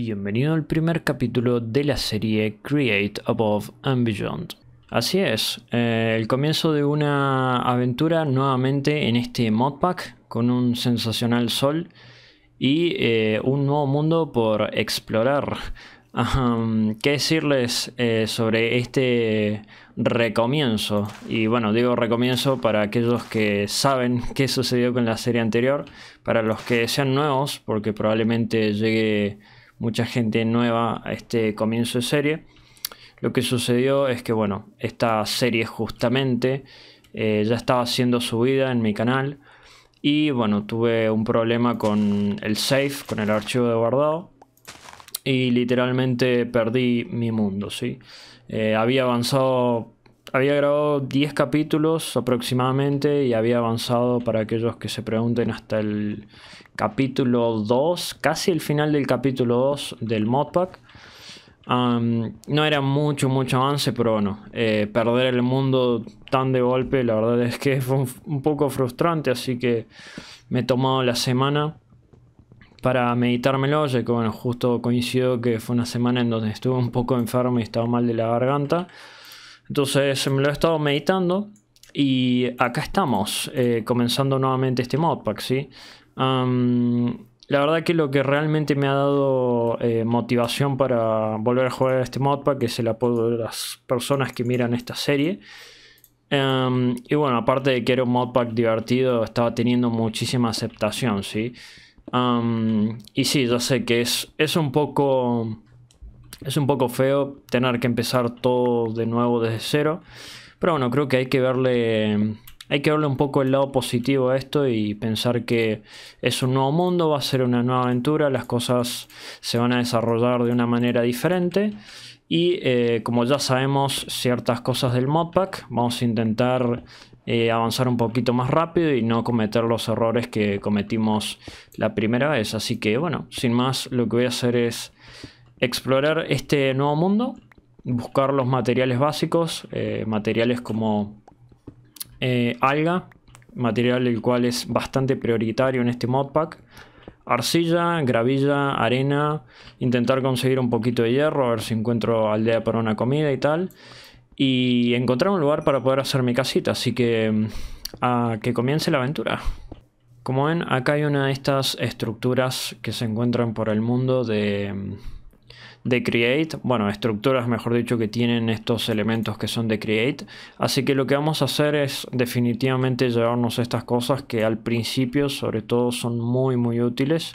Bienvenido al primer capítulo de la serie Create Above and Beyond. Así es, eh, el comienzo de una aventura nuevamente en este modpack con un sensacional sol y eh, un nuevo mundo por explorar. ¿Qué decirles eh, sobre este recomienzo? Y bueno, digo recomienzo para aquellos que saben qué sucedió con la serie anterior, para los que sean nuevos, porque probablemente llegue mucha gente nueva a este comienzo de serie. Lo que sucedió es que, bueno, esta serie justamente eh, ya estaba su subida en mi canal. Y bueno, tuve un problema con el safe con el archivo de guardado. Y literalmente perdí mi mundo, ¿sí? Eh, había avanzado había grabado 10 capítulos aproximadamente y había avanzado para aquellos que se pregunten hasta el capítulo 2, casi el final del capítulo 2 del modpack. no era mucho, mucho avance, pero bueno, eh, perder el mundo tan de golpe, la verdad es que fue un, poco frustrante, así que me he tomado la semana para meditármelo, ya que bueno, justo coincido que fue una semana en donde estuve un poco enfermo y estaba mal de la garganta. Entonces me lo he estado meditando y acá estamos, eh, comenzando nuevamente este modpack, ¿sí? la verdad que lo que realmente me ha dado eh, motivación para volver a jugar a este modpack es el apoyo de las personas que miran esta serie. y bueno, aparte de que era un modpack divertido, estaba teniendo muchísima aceptación, ¿sí? y sí, yo sé que es, es un poco es un poco feo tener que empezar todo de nuevo desde cero. Pero bueno, creo que hay que verle. Hay que verle un poco el lado positivo a esto y pensar que es un nuevo mundo, va a ser una nueva aventura, las cosas se van a desarrollar de una manera diferente. Y eh, como ya sabemos ciertas cosas del modpack, vamos a intentar eh, avanzar un poquito más rápido y no cometer los errores que cometimos la primera vez. Así que bueno, sin más, lo que voy a hacer es explorar este nuevo mundo, buscar los materiales básicos, eh, materiales como eh, alga, material el cual es bastante prioritario en este modpack, arcilla, gravilla, arena, intentar conseguir un poquito de hierro, a ver si encuentro aldea para una comida y tal, y encontrar un lugar para poder hacer mi casita, así que mm, a que comience la aventura. Como ven, acá hay una de estas estructuras que se encuentran por el mundo de mm, de create, bueno, estructuras, mejor dicho, que tienen estos elementos que son de create. Así que lo que vamos a hacer es definitivamente llevarnos estas cosas que al principio, sobre todo, son muy, muy útiles.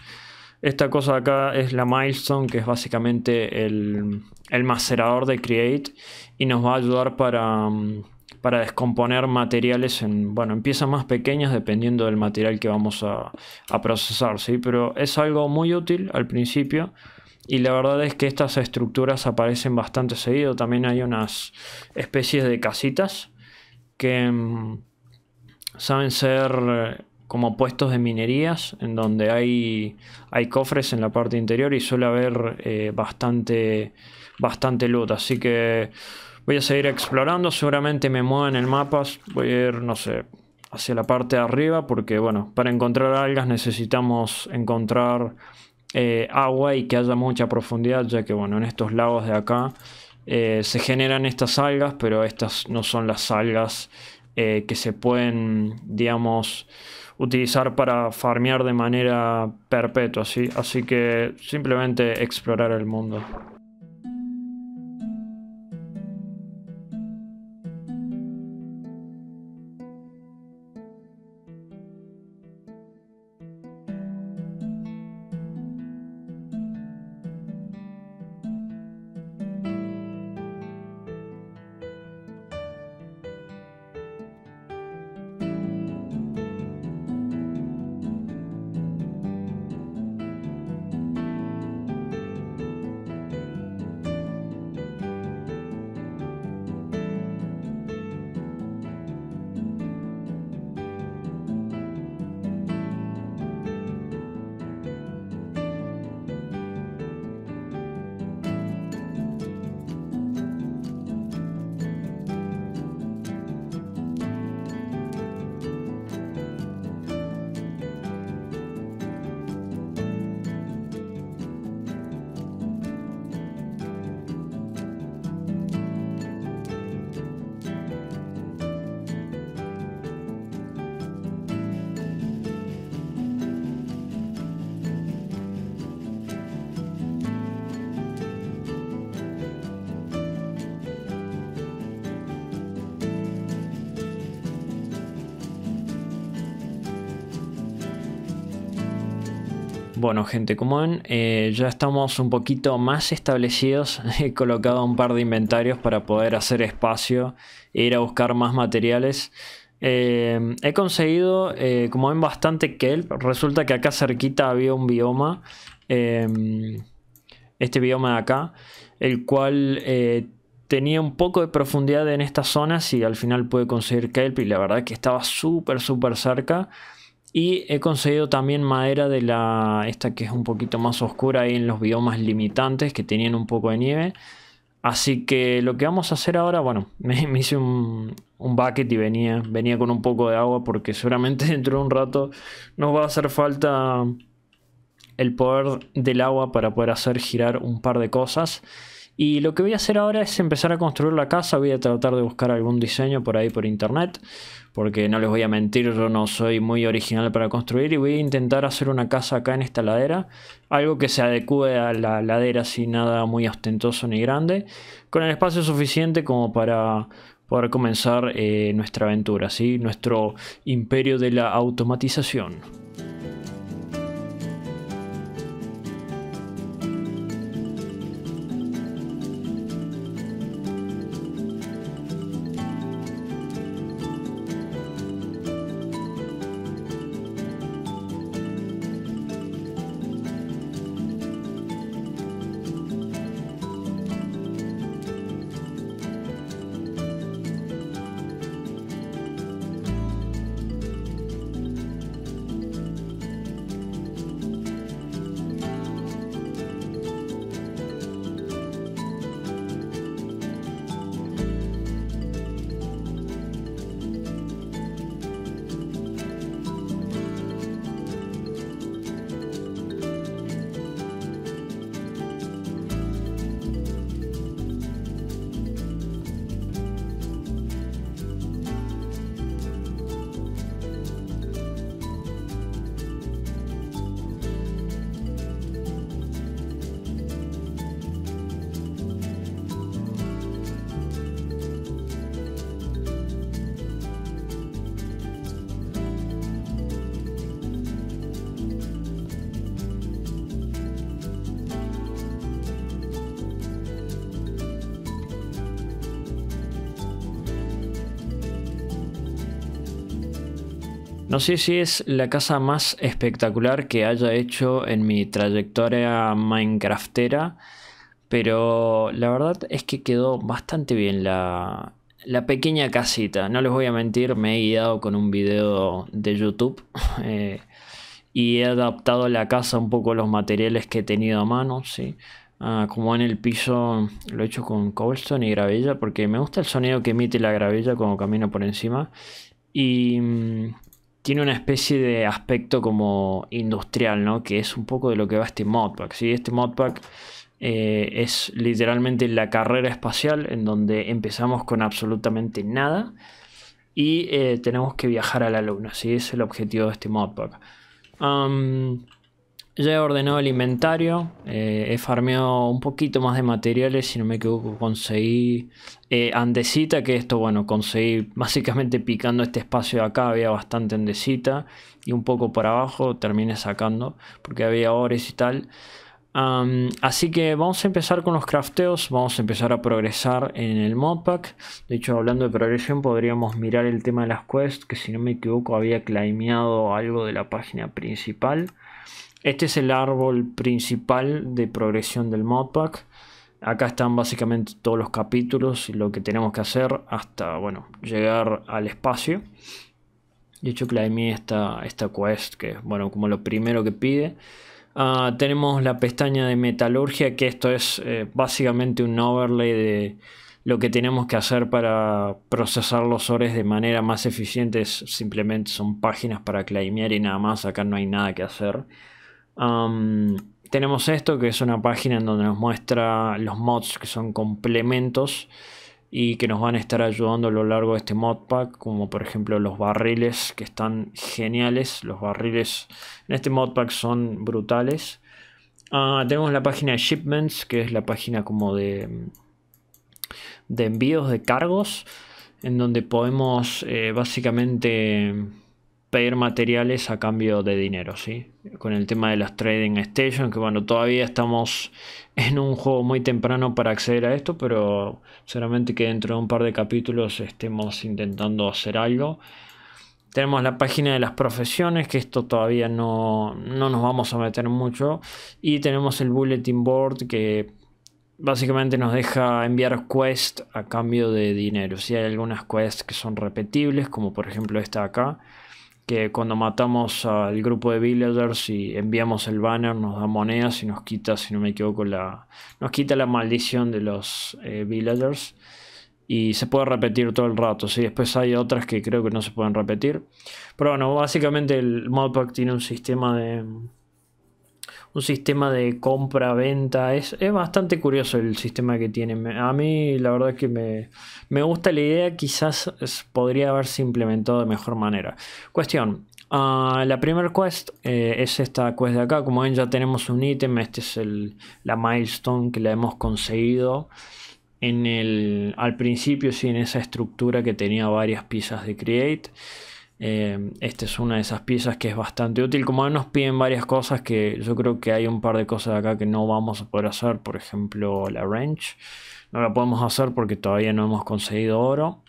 Esta cosa acá es la milestone, que es básicamente el, el, macerador de Create y nos va a ayudar para, mm, para descomponer materiales en, bueno, piezas más pequeñas dependiendo del material que vamos a, procesar, ¿sí? Pero es algo muy útil al principio y la verdad es que estas estructuras aparecen bastante seguido. También hay unas especies de casitas que mm, saben ser eh, como puestos de minerías en donde hay, hay cofres en la parte interior y suele haber eh, bastante, bastante loot. Así que voy a seguir explorando. Seguramente me mueven el mapa. Voy a ir, no sé, hacia la parte de arriba porque, bueno, para encontrar algas necesitamos encontrar eh, agua y que haya mucha profundidad, ya que bueno, en estos lagos de acá eh, se generan estas algas, pero estas no son las algas eh, que se pueden, digamos, utilizar para farmear de manera perpetua, así que simplemente explorar el mundo. Bueno, gente, como ven, eh, ya estamos un poquito más establecidos. He colocado un par de inventarios para poder hacer espacio e ir a buscar más materiales. Eh, he conseguido, eh, como ven, bastante kelp. Resulta que acá cerquita había un bioma. este bioma de acá, el cual tenía un poco de profundidad en estas zonas y al final pude conseguir kelp y la verdad que estaba súper, súper cerca. Y he conseguido también madera de la esta que es un poquito más oscura ahí en los biomas limitantes que tenían un poco de nieve. Así que lo que vamos a hacer ahora, bueno, me, hice un, bucket y venía, venía con un poco de agua porque seguramente dentro de un rato nos va a hacer falta el poder del agua para poder hacer girar un par de cosas. Y lo que voy a hacer ahora es empezar a construir la casa, voy a tratar de buscar algún diseño por ahí por internet, porque no les voy a mentir, yo no soy muy original para construir y voy a intentar hacer una casa acá en esta ladera, algo que se adecue a la ladera sin nada muy ostentoso ni grande, con el espacio suficiente como para poder comenzar eh, nuestra aventura, ¿sí? nuestro imperio de la automatización. No sé si es la casa más espectacular que haya hecho en mi trayectoria Minecraftera, pero la verdad es que quedó bastante bien la, la pequeña casita. No les voy a mentir, me he guiado con un video de YouTube eh, y he adaptado la casa un poco a los materiales que he tenido a mano, ¿sí? Ah, como en el piso lo he hecho con cobblestone y gravilla porque me gusta el sonido que emite la gravilla cuando camino por encima y mm, tiene una especie de aspecto como industrial, ¿no? Que es un poco de lo que va este modpack, ¿sí? Este modpack eh, es literalmente la carrera espacial en donde empezamos con absolutamente nada y eh, tenemos que viajar a la luna, ¿sí? Es el objetivo de este modpack. Ya he ordenado el inventario, eh, he farmeado un poquito más de materiales, si no me equivoco conseguí eh, andesita, que esto bueno, conseguí básicamente picando este espacio de acá, había bastante andesita y un poco por abajo terminé sacando porque había ores y tal. así que vamos a empezar con los crafteos, vamos a empezar a progresar en el modpack. De hecho, hablando de progresión, podríamos mirar el tema de las quests, que si no me equivoco había claimeado algo de la página principal. Este es el árbol principal de progresión del modpack. Acá están básicamente todos los capítulos y lo que tenemos que hacer hasta bueno, llegar al espacio. De hecho, está esta, esta quest, que es bueno, como lo primero que pide. Ah, tenemos la pestaña de metalurgia, que esto es eh, básicamente un overlay de lo que tenemos que hacer para procesar los ores de manera más eficiente. simplemente son páginas para claimear y nada más. Acá no hay nada que hacer tenemos esto, que es una página en donde nos muestra los mods que son complementos y que nos van a estar ayudando a lo largo de este modpack, como por ejemplo los barriles que están geniales, los barriles en este modpack son brutales. Ah, tenemos la página de shipments, que es la página como de, de envíos de cargos, en donde podemos eh, básicamente pedir materiales a cambio de dinero, ¿sí? Con el tema de las trading stations, que bueno, todavía estamos en un juego muy temprano para acceder a esto, pero seguramente que dentro de un par de capítulos estemos intentando hacer algo. Tenemos la página de las profesiones, que esto todavía no, nos vamos a meter mucho. Y tenemos el bulletin board, que básicamente nos deja enviar quests a cambio de dinero. Si hay algunas quests que son repetibles, como por ejemplo esta de acá que cuando matamos al grupo de villagers y enviamos el banner nos da monedas y nos quita, si no me equivoco, la, nos quita la maldición de los eh, villagers. Y se puede repetir todo el rato, ¿sí? Después hay otras que creo que no se pueden repetir. Pero bueno, básicamente el modpack tiene un sistema de, un sistema de compra-venta. Es, bastante curioso el sistema que tiene A mí la verdad es que me, gusta la idea, quizás podría haberse implementado de mejor manera. Cuestión. Ah, la primera quest eh, es esta quest de acá. Como ven, ya tenemos un ítem. Este es el, la milestone que la hemos conseguido en el, al principio, sin en esa estructura que tenía varias piezas de create. Eh, esta es una de esas piezas que es bastante útil. Como nos piden varias cosas que yo creo que hay un par de cosas acá que no vamos a poder hacer. Por ejemplo, la wrench. No la podemos hacer porque todavía no hemos conseguido oro.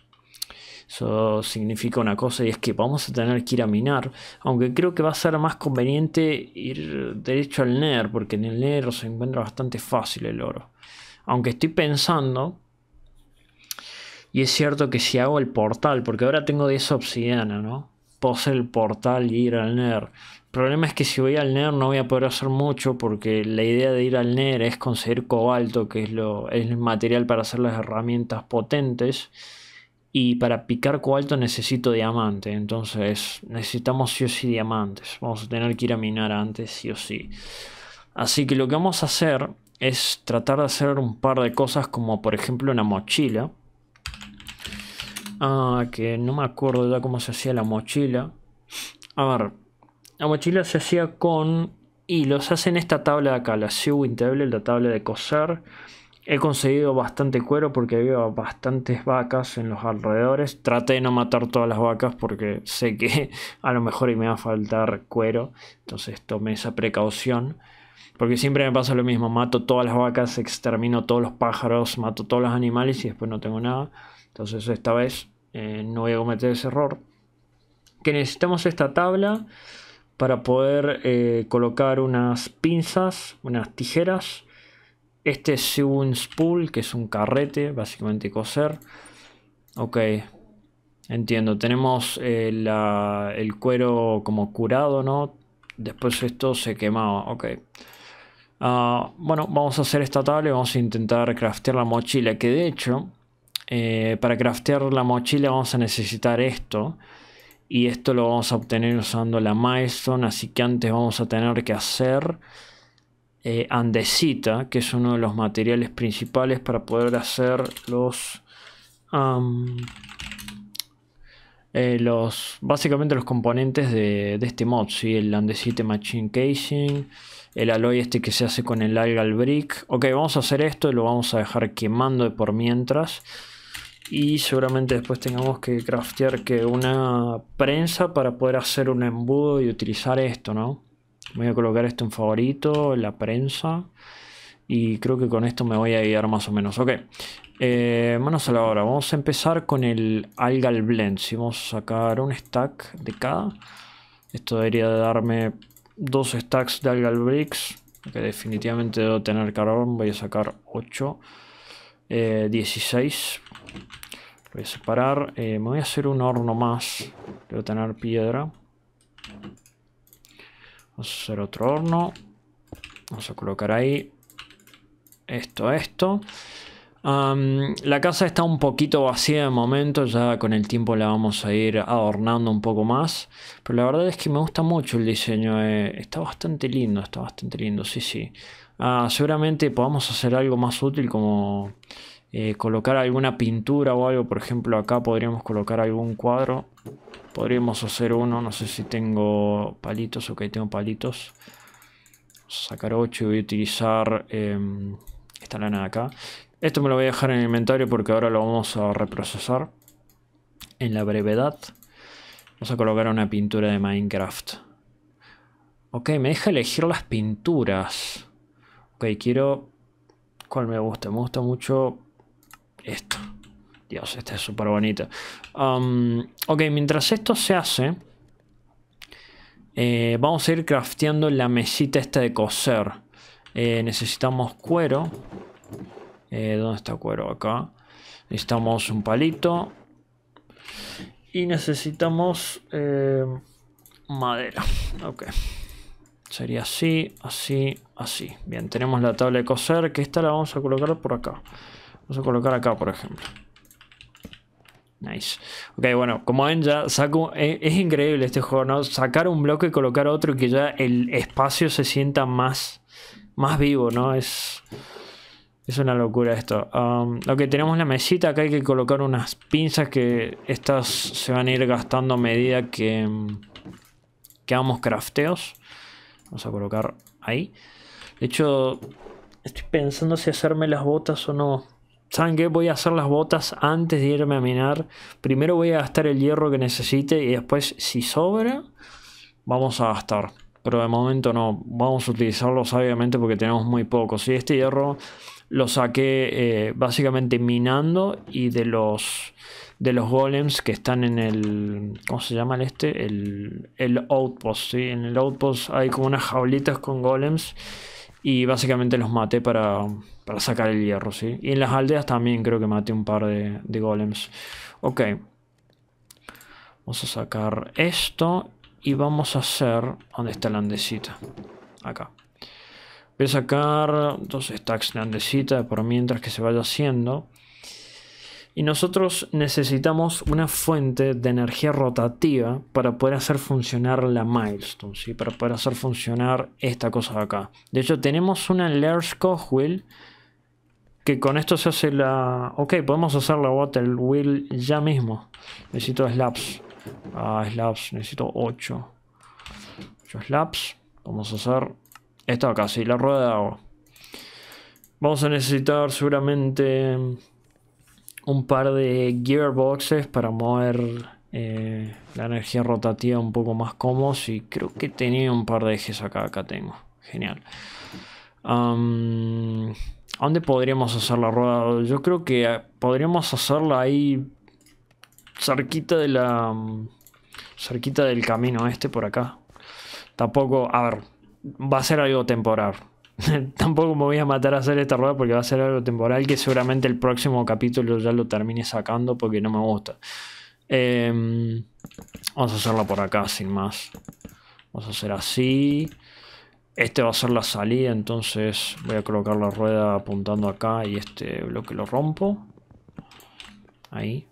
Eso significa una cosa y es que vamos a tener que ir a minar. Aunque creo que va a ser más conveniente ir derecho al ner Porque en el ner se encuentra bastante fácil el oro. Aunque estoy pensando y es cierto que si hago el portal, porque ahora tengo 10 obsidiana, ¿no? Puedo hacer el portal y ir al NER. El problema es que si voy al NER no voy a poder hacer mucho porque la idea de ir al NER es conseguir cobalto, que es, lo, es el material para hacer las herramientas potentes. Y para picar cobalto necesito diamante, entonces necesitamos sí o sí diamantes. Vamos a tener que ir a minar antes sí o sí. Así que lo que vamos a hacer es tratar de hacer un par de cosas como por ejemplo una mochila Ah, que no me acuerdo ya cómo se hacía la mochila. A ver, la mochila se hacía con hilos. Hacen esta tabla de acá, la sewing Table, la tabla de coser. He conseguido bastante cuero porque había bastantes vacas en los alrededores. Traté de no matar todas las vacas porque sé que a lo mejor me va a faltar cuero. Entonces tomé esa precaución. Porque siempre me pasa lo mismo, mato todas las vacas, extermino todos los pájaros, mato todos los animales y después no tengo nada. Entonces esta vez eh, no voy a cometer ese error. Que necesitamos esta tabla para poder eh, colocar unas pinzas, unas tijeras. Este es un spool, que es un carrete, básicamente coser. Ok, entiendo. Tenemos eh, el cuero como curado, ¿no? Después esto se quemaba, ok. Ah, bueno, vamos a hacer esta tabla y vamos a intentar craftear la mochila, que de hecho, eh, para craftear la mochila vamos a necesitar esto. Y esto lo vamos a obtener usando la milestone, así que antes vamos a tener que hacer eh, andesita, que es uno de los materiales principales para poder hacer los... Eh, los básicamente los componentes de, este mod, ¿sí? el andesite machine casing, el aloe este que se hace con el algal brick. Ok, vamos a hacer esto y lo vamos a dejar quemando de por mientras. Y seguramente después tengamos que craftear que una prensa para poder hacer un embudo y utilizar esto, ¿no? Voy a colocar esto en favorito, la prensa. Y creo que con esto me voy a guiar más o menos. Ok, eh, manos a la obra. Vamos a empezar con el algal blend. Si vamos a sacar un stack de cada. Esto debería darme dos stacks de algal bricks, que definitivamente debo tener carbón, voy a sacar 8, 16, eh, voy a separar, eh, me voy a hacer un horno más, debo tener piedra, vamos a hacer otro horno, vamos a colocar ahí esto, esto, la casa está un poquito vacía de momento, ya con el tiempo la vamos a ir adornando un poco más. Pero la verdad es que me gusta mucho el diseño, eh, está bastante lindo, está bastante lindo, sí, sí. Ah, seguramente podamos hacer algo más útil como eh, colocar alguna pintura o algo. Por ejemplo, acá podríamos colocar algún cuadro. Podríamos hacer uno, no sé si tengo palitos, o ok, tengo palitos. Sacar ocho y voy a utilizar em, esta lana de acá. Esto me lo voy a dejar en el inventario porque ahora lo vamos a reprocesar en la brevedad. Vamos a colocar una pintura de Minecraft. Ok, me deja elegir las pinturas. Ok, quiero... ¿Cuál me gusta? Me gusta mucho esto. Dios, esta es súper bonita. Um, ok, mientras esto se hace... Eh, vamos a ir crafteando la mesita esta de coser. Eh, necesitamos cuero. Eh, ¿Dónde está cuero? Acá. Necesitamos un palito. Y necesitamos eh, madera. Ok. Sería así, así, así. Bien, tenemos la tabla de coser, que esta la vamos a colocar por acá. Vamos a colocar acá, por ejemplo. Nice. Ok, bueno, como ven ya saco, eh, es, increíble este juego, ¿no? Sacar un bloque y colocar otro y que ya el espacio se sienta más, más vivo, ¿no? Es, es una locura esto. lo ok, tenemos la mesita. Acá hay que colocar unas pinzas que estas se van a ir gastando a medida que, mm, que hagamos crafteos. Vamos a colocar ahí. De hecho, estoy pensando si hacerme las botas o no. ¿Saben qué? Voy a hacer las botas antes de irme a minar. Primero voy a gastar el hierro que necesite y después, si sobra, vamos a gastar. Pero de momento no. Vamos a utilizarlo sabiamente porque tenemos muy poco. Si este hierro lo saqué eh, básicamente minando y de los de los golems que están en el. ¿Cómo se llama el este? El, outpost. ¿sí? En el outpost hay como unas jaulitas con golems. Y básicamente los maté para, para sacar el hierro. ¿sí? Y en las aldeas también creo que maté un par de, golems. Ok. Vamos a sacar esto. Y vamos a hacer. ¿Dónde está la andecita? Acá. Voy a sacar dos stacks grandecitas por mientras que se vaya haciendo. Y nosotros necesitamos una fuente de energía rotativa para poder hacer funcionar la milestone, ¿sí? para poder hacer funcionar esta cosa de acá. De hecho, tenemos una Large Cogwheel que con esto se hace la... Ok, podemos hacer la Water Wheel ya mismo. Necesito slabs. Ah, slabs. necesito 8. 8 slabs. Vamos a hacer acá, sí, la rueda de agua. Vamos a necesitar seguramente un par de gearboxes para mover eh, la energía rotativa un poco más cómodo. Y creo que tenía un par de ejes acá. Acá tengo. Genial. dónde podríamos hacer la rueda? Yo creo que eh, podríamos hacerla ahí cerquita de la cerquita del camino este por acá. Tampoco, a ver, va a ser algo temporal. Tampoco me voy a matar a hacer esta rueda porque va a ser algo temporal que seguramente el próximo capítulo ya lo termine sacando porque no me gusta. Em, vamos a hacerla por acá sin más. Vamos a hacer así. Este va a ser la salida, entonces voy a colocar la rueda apuntando acá y este bloque lo rompo. Ahí.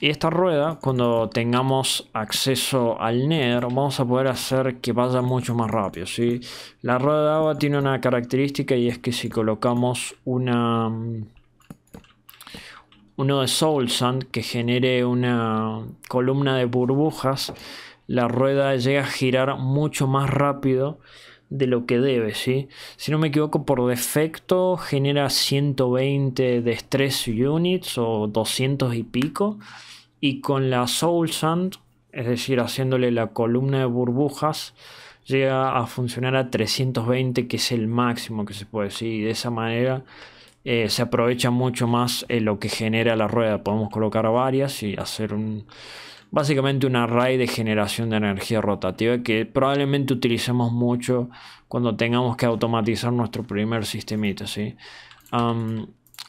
Y esta rueda, cuando tengamos acceso al nether vamos a poder hacer que vaya mucho más rápido. ¿sí? La rueda de agua tiene una característica y es que si colocamos una mm, uno de Soul Sand que genere una columna de burbujas, la rueda llega a girar mucho más rápido de lo que debe, ¿sí? Si no me equivoco, por defecto genera 120 de stress units o 200 y pico. Y con la Soul Sand, es decir, haciéndole la columna de burbujas, llega a funcionar a 320, que es el máximo que se puede decir. ¿sí? de esa manera eh, se aprovecha mucho más eh, lo que genera la rueda. Podemos colocar varias y hacer un básicamente un array de generación de energía rotativa que probablemente utilicemos mucho cuando tengamos que automatizar nuestro primer sistemito. ¿sí?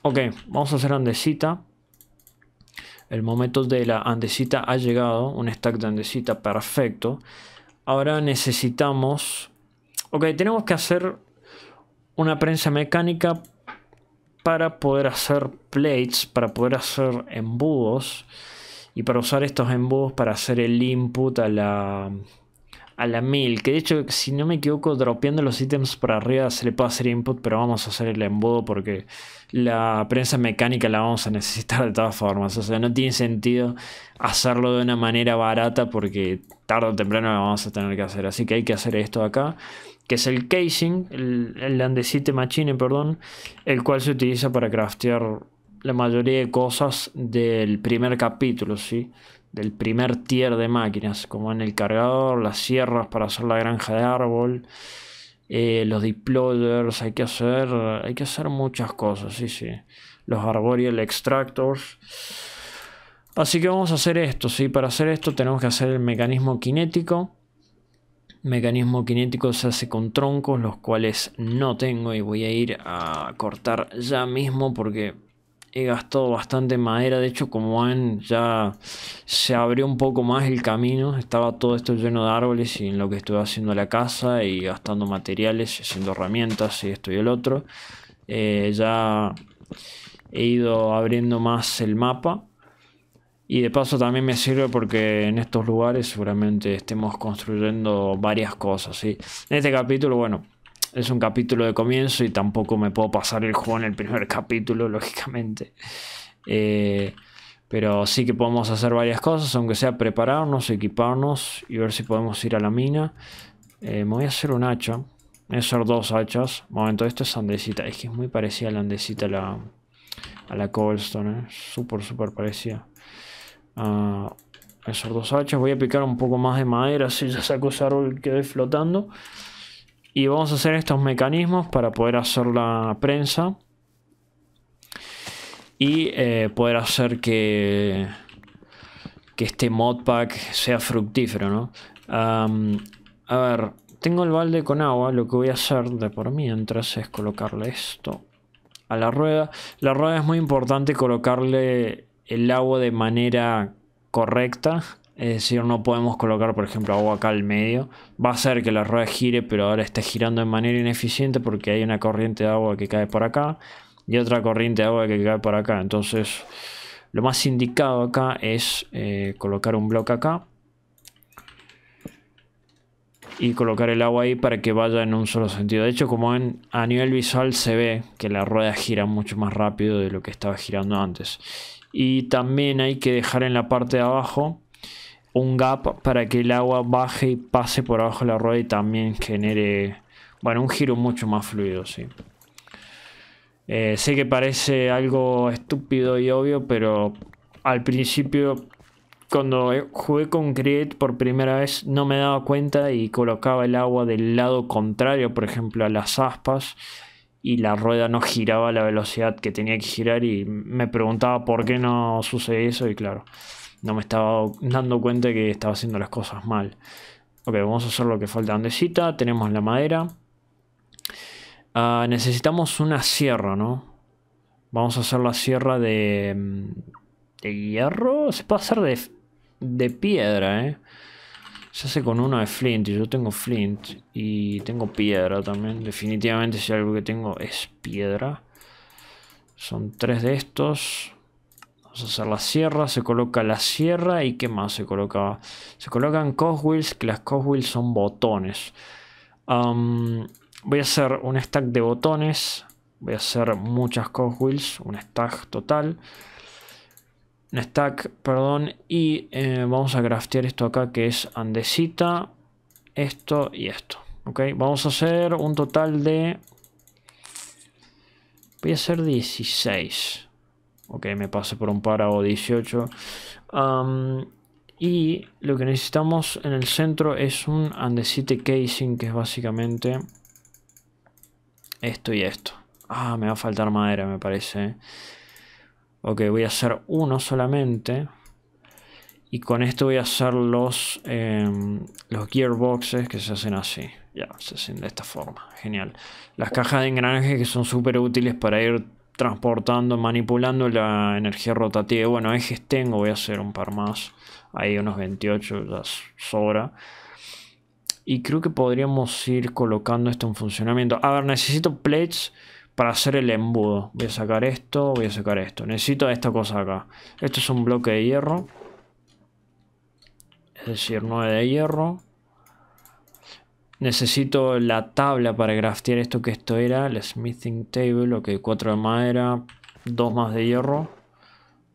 ok, vamos a hacer andesita. El momento de la andesita ha llegado, un stack de andesita perfecto. Ahora necesitamos... Ok, tenemos que hacer una prensa mecánica para poder hacer plates, para poder hacer embudos y para usar estos embudos para hacer el input a la a la mil que de hecho si no me equivoco dropeando los ítems para arriba se le puede hacer input pero vamos a hacer el embudo porque la prensa mecánica la vamos a necesitar de todas formas o sea no tiene sentido hacerlo de una manera barata porque tarde o temprano la vamos a tener que hacer así que hay que hacer esto acá que es el casing, el, el machine, perdón, el cual se utiliza para craftear la mayoría de cosas del primer capítulo, ¿sí? Del primer tier de máquinas, como en el cargador, las sierras para hacer la granja de árbol, eh, los deployers, hay que hacer, hay que hacer muchas cosas, sí, sí. Los arboreal extractors. Así que vamos a hacer esto, ¿sí? Para hacer esto tenemos que hacer el mecanismo cinético. mecanismo cinético se hace con troncos, los cuales no tengo y voy a ir a cortar ya mismo porque he gastado bastante madera. De hecho, como ven, ya se abrió un poco más el camino. Estaba todo esto lleno de árboles y en lo que estuve haciendo la casa y gastando materiales, y haciendo herramientas y esto y el otro. Eh, ya he ido abriendo más el mapa. Y de paso también me sirve porque en estos lugares seguramente estemos construyendo varias cosas. En este capítulo, bueno, es un capítulo de comienzo y tampoco me puedo pasar el juego en el primer capítulo, lógicamente. Eh, pero sí que podemos hacer varias cosas, aunque sea prepararnos, equiparnos y ver si podemos ir a la mina. Eh, me voy a hacer un hacha. Voy a hacer dos hachas. Momento, esto es andesita. Es que es muy parecida a la andesita a la, a la cobblestone. ¿eh? Súper, súper parecida. Ah, esos dos hachas. Voy a picar un poco más de madera. Si ya saco ese árbol que flotando. Y vamos a hacer estos mecanismos para poder hacer la prensa. Y eh, poder hacer que, que este modpack sea fructífero, ¿no? a ver, tengo el balde con agua. Lo que voy a hacer de por mientras es colocarle esto a la rueda. La rueda es muy importante colocarle el agua de manera correcta es decir, no podemos colocar, por ejemplo, agua acá al medio. Va a ser que la rueda gire, pero ahora esté girando de manera ineficiente porque hay una corriente de agua que cae por acá y otra corriente de agua que cae por acá. Entonces, lo más indicado acá es eh, colocar un bloque acá y colocar el agua ahí para que vaya en un solo sentido. De hecho, como ven, a nivel visual se ve que la rueda gira mucho más rápido de lo que estaba girando antes. Y también hay que dejar en la parte de abajo un gap para que el agua baje y pase por abajo de la rueda y también genere, bueno, un giro mucho más fluido, sí. Eh, sé que parece algo estúpido y obvio, pero al principio, cuando jugué con Create por primera vez, no me daba cuenta y colocaba el agua del lado contrario, por ejemplo, a las aspas, y la rueda no giraba a la velocidad que tenía que girar y me preguntaba por qué no sucede eso y claro. No me estaba dando cuenta que estaba haciendo las cosas mal. Ok, vamos a hacer lo que falta donde cita. Tenemos la madera. Ah, necesitamos una sierra, ¿no? Vamos a hacer la sierra de... Mm, ¿De hierro? Se puede hacer de, de piedra, ¿eh? Se hace con uno de flint. Y yo tengo flint. Y tengo piedra también. Definitivamente si algo que tengo es piedra. Son tres de estos. Vamos a hacer la sierra, se coloca la sierra y qué más se coloca. Se colocan coswheels, que las coswheels son botones. voy a hacer un stack de botones. Voy a hacer muchas coswheels, un stack total. Un stack, perdón. Y eh, vamos a craftear esto acá que es andesita, esto y esto. Ok, vamos a hacer un total de... Voy a hacer 16. Ok, me pase por un o 18. y lo que necesitamos en el centro es un andesite casing, que es básicamente esto y esto. Ah, me va a faltar madera, me parece. Ok, voy a hacer uno solamente. Y con esto voy a hacer los, em, los gearboxes que se hacen así. Ya, se hacen de esta forma. Genial. Las cajas de engranaje que son súper útiles para ir transportando, manipulando la energía rotativa. Bueno, ejes tengo, voy a hacer un par más. Ahí unos 28, ya sobra. Y creo que podríamos ir colocando esto en funcionamiento. A ver, necesito plates para hacer el embudo. Voy a sacar esto, voy a sacar esto. Necesito esta cosa acá. Esto es un bloque de hierro. Es decir, 9 de hierro. Necesito la tabla para graftear esto que esto era. La smithing table. Ok, cuatro de madera. dos más de hierro.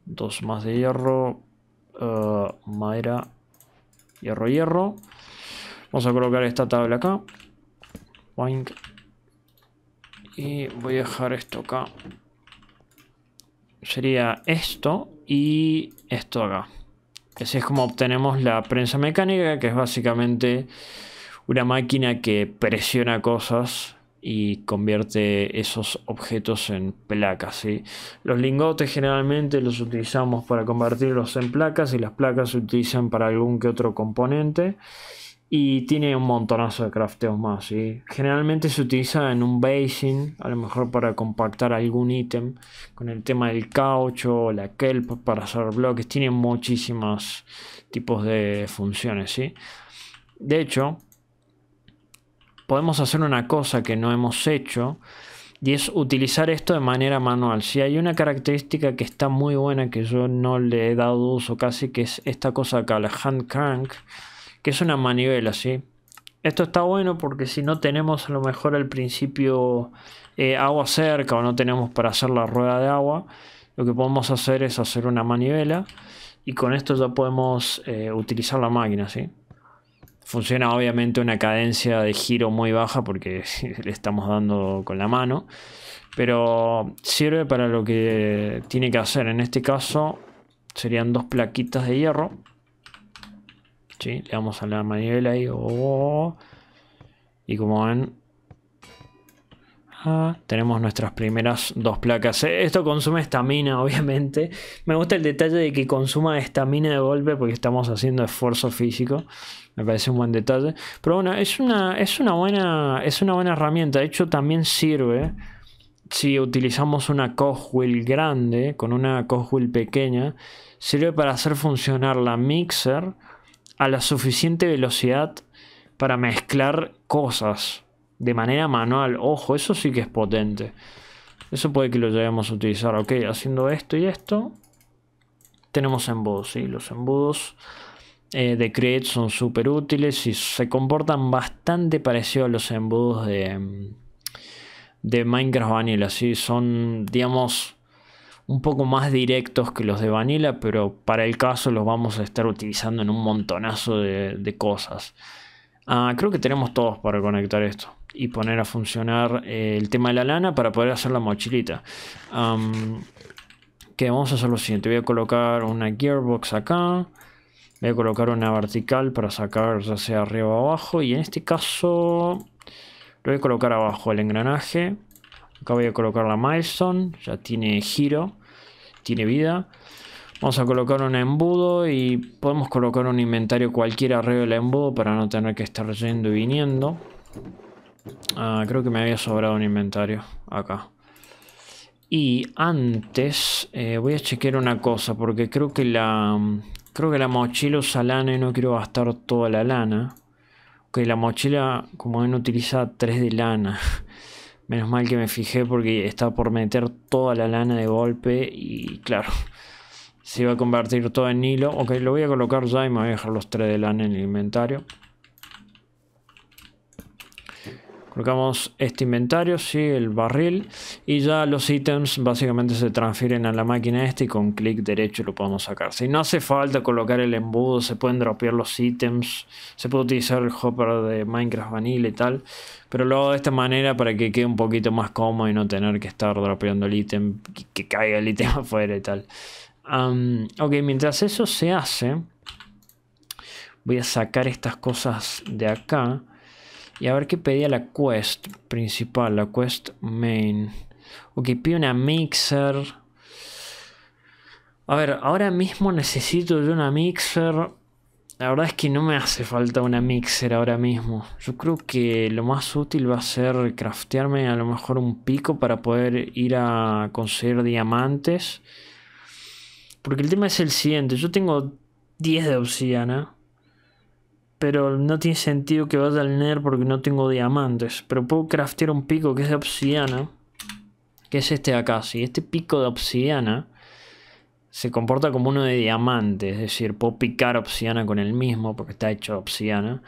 dos más de hierro. Eh, madera. Hierro, hierro. Vamos a colocar esta tabla acá. Y voy a dejar esto acá. Sería esto y esto acá. Así es como obtenemos la prensa mecánica, que es básicamente una máquina que presiona cosas y convierte esos objetos en placas. Los lingotes generalmente los utilizamos para convertirlos en placas y las placas se utilizan para algún que otro componente. Y tiene un montonazo de crafteos más. Generalmente se utiliza en un basin, a lo mejor para compactar algún ítem, con el tema del caucho, o la kelp para hacer bloques. Tiene muchísimos tipos de funciones. De hecho, podemos hacer una cosa que no hemos hecho y es utilizar esto de manera manual. Si hay una característica que está muy buena que yo no le he dado uso casi, que es esta cosa acá, la hand crank, que es una manivela, ¿sí? Esto está bueno porque si no tenemos a lo mejor al principio eh, agua cerca o no tenemos para hacer la rueda de agua, lo que podemos hacer es hacer una manivela y con esto ya podemos eh, utilizar la máquina, ¿sí? Funciona obviamente una cadencia de giro muy baja porque le estamos dando con la mano. Pero sirve para lo que tiene que hacer. En este caso serían dos plaquitas de hierro. ¿Sí? Le vamos a la manivela ahí. Oh, oh, oh, y como ven, ah, tenemos nuestras primeras dos placas. Eh, esto consume estamina, obviamente. Me gusta el detalle de que consuma estamina de golpe porque estamos haciendo esfuerzo físico me parece un buen detalle. Pero bueno, es una, es una, buena, es una buena herramienta. De hecho, también sirve si utilizamos una cogwheel grande con una cogwheel pequeña. Sirve para hacer funcionar la mixer a la suficiente velocidad para mezclar cosas de manera manual. Ojo, eso sí que es potente. Eso puede que lo lleguemos a utilizar. Ok, haciendo esto y esto. Tenemos embudos, y Los embudos eh, de Create son súper útiles y se comportan bastante parecido a los embudos de, Minecraft Vanilla. Son, digamos, un poco más directos que los de Vanilla, pero para el caso los vamos a estar utilizando en un montonazo de, cosas. Ah, creo que tenemos todos para conectar esto y poner a funcionar eh, el tema de la lana para poder hacer la mochilita. que vamos a hacer lo siguiente, voy a colocar una gearbox acá. Voy a colocar una vertical para sacar ya sea arriba o abajo. Y en este caso lo voy a colocar abajo el engranaje. Acá voy a colocar la milestone. Ya tiene giro. Tiene vida. Vamos a colocar un embudo y podemos colocar un inventario cualquiera arriba del embudo para no tener que estar yendo y viniendo. Ah, creo que me había sobrado un inventario acá. Y antes eh, voy a chequear una cosa porque creo que la, Creo que la mochila usa lana y no quiero gastar toda la lana. Ok, la mochila, como ven, utiliza 3 de lana. Menos mal que me fijé porque estaba por meter toda la lana de golpe y claro, se iba a convertir todo en hilo. Ok, lo voy a colocar ya y me voy a dejar los 3 de lana en el inventario. Colocamos este inventario, sí, el barril. Y ya los ítems básicamente se transfieren a la máquina este y con clic derecho lo podemos sacar. Si no hace falta colocar el embudo, se pueden dropear los ítems. Se puede utilizar el hopper de Minecraft Vanilla y tal. Pero lo hago de esta manera para que quede un poquito más cómodo y no tener que estar dropeando el ítem, que, caiga el ítem afuera y tal. ok, mientras eso se hace, voy a sacar estas cosas de acá. Y a ver qué pedía la quest principal, la quest main. Ok, pide una mixer. A ver, ahora mismo necesito yo una mixer. La verdad es que no me hace falta una mixer ahora mismo. Yo creo que lo más útil va a ser craftearme a lo mejor un pico para poder ir a conseguir diamantes. Porque el tema es el siguiente, yo tengo 10 de obsidiana pero no tiene sentido que vaya al NER porque no tengo diamantes. Pero puedo craftear un pico que es de obsidiana, que es este de acá. Si este pico de obsidiana se comporta como uno de diamante, es decir, puedo picar obsidiana con el mismo porque está hecho de obsidiana.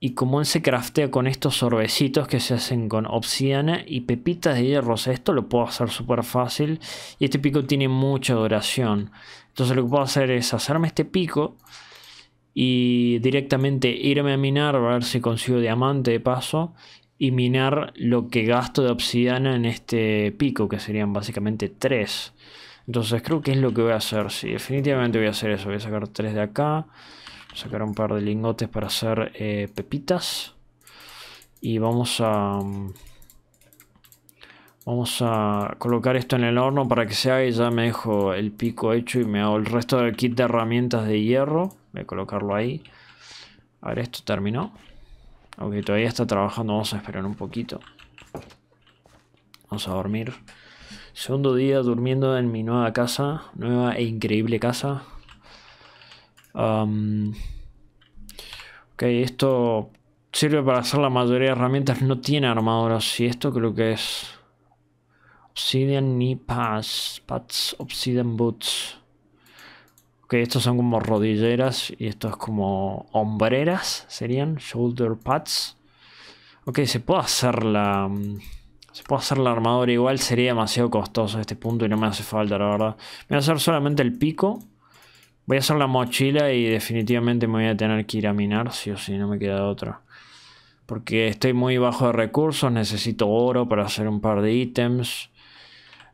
y como él se craftea con estos sorbecitos que se hacen con obsidiana y pepitas de hierro. esto lo puedo hacer súper fácil. Y este pico tiene mucha duración. Entonces lo que puedo hacer es hacerme este pico y directamente irme a minar, a ver si consigo diamante de paso y minar lo que gasto de obsidiana en este pico, que serían básicamente tres. Entonces creo que es lo que voy a hacer, sí, definitivamente voy a hacer eso, voy a sacar tres de acá, sacar un par de lingotes para hacer eh, pepitas y vamos a... Vamos a colocar esto en el horno para que se haga y ya me dejo el pico hecho y me hago el resto del kit de herramientas de hierro. Voy a colocarlo ahí. A ver, esto terminó. Aunque todavía está trabajando, vamos a esperar un poquito. Vamos a dormir. Segundo día durmiendo en mi nueva casa. Nueva e increíble casa. ok, esto sirve para hacer la mayoría de herramientas. No tiene armaduras. Y esto creo que es... Obsidian ni paz Pads, obsidian boots que estos son como rodilleras y esto es como hombreras, serían shoulder pads. Ok, se puede hacer la... Mm, se puede hacer la armadura igual, sería demasiado costoso a este punto y no me hace falta, la verdad. Voy a hacer solamente el pico. Voy a hacer la mochila y definitivamente me voy a tener que ir a minar, si o si no me queda otra. Porque estoy muy bajo de recursos, necesito oro para hacer un par de ítems.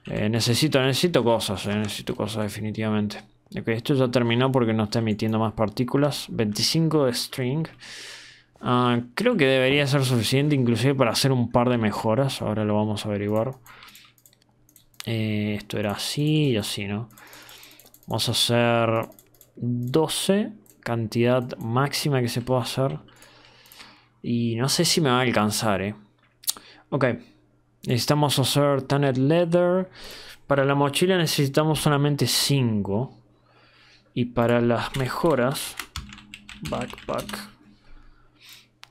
Eh, necesito, necesito cosas, eh, necesito cosas definitivamente. Ok, esto ya terminó porque no está emitiendo más partículas. 25 de string. Ah, creo que debería ser suficiente inclusive para hacer un par de mejoras. Ahora lo vamos a averiguar. Eh, esto era así y así, ¿no? Vamos a hacer 12. Cantidad máxima que se puede hacer. Y no sé si me va a alcanzar, ¿eh? Ok. Necesitamos hacer tanet Leather. Para la mochila necesitamos solamente 5. Y para las mejoras, backpack,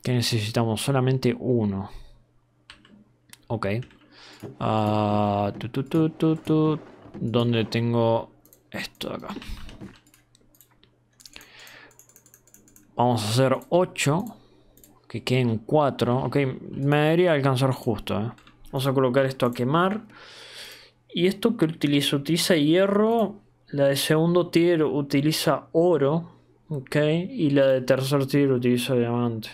que necesitamos solamente uno. Ok. Ah, dónde donde tengo esto acá. Vamos a hacer 8. Que queden 4. Ok, me debería alcanzar justo. Eh. Vamos a colocar esto a quemar. Y esto que utilizo, utiliza hierro. La de segundo tier utiliza oro, ¿ok? Y la de tercer tier utiliza diamante.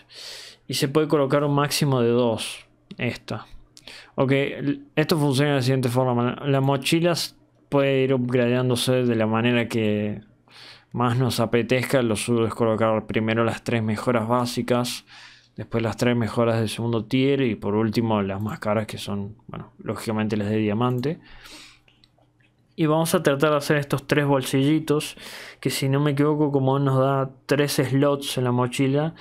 Y se puede colocar un máximo de dos. Esta. Ok, esto funciona de la siguiente forma. Las mochilas puede ir upgradeándose de la manera que más nos apetezca. Lo suyo es colocar primero las tres mejoras básicas, después las tres mejoras de segundo tier y por último las más caras que son, bueno, lógicamente las de diamante y vamos a tratar de hacer estos tres bolsillitos que si no me equivoco como nos da tres slots en la mochila